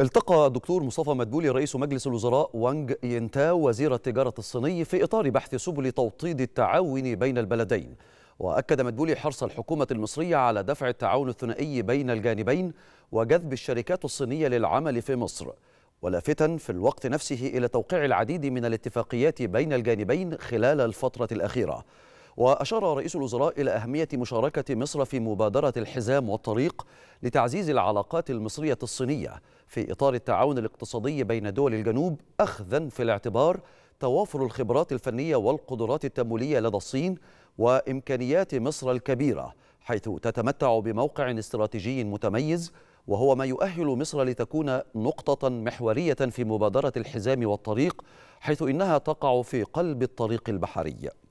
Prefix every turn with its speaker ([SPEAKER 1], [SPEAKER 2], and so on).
[SPEAKER 1] التقى دكتور مصطفى مدبولي رئيس مجلس الوزراء وانج ينتاو وزير التجارة الصيني في إطار بحث سبل توطيد التعاون بين البلدين وأكد مدبولي حرص الحكومة المصرية على دفع التعاون الثنائي بين الجانبين وجذب الشركات الصينية للعمل في مصر ولافتا في الوقت نفسه إلى توقيع العديد من الاتفاقيات بين الجانبين خلال الفترة الأخيرة وأشار رئيس الوزراء إلى أهمية مشاركة مصر في مبادرة الحزام والطريق لتعزيز العلاقات المصرية الصينية في إطار التعاون الاقتصادي بين دول الجنوب أخذا في الاعتبار توافر الخبرات الفنية والقدرات التمويلية لدى الصين وإمكانيات مصر الكبيرة حيث تتمتع بموقع استراتيجي متميز وهو ما يؤهل مصر لتكون نقطة محورية في مبادرة الحزام والطريق حيث إنها تقع في قلب الطريق البحري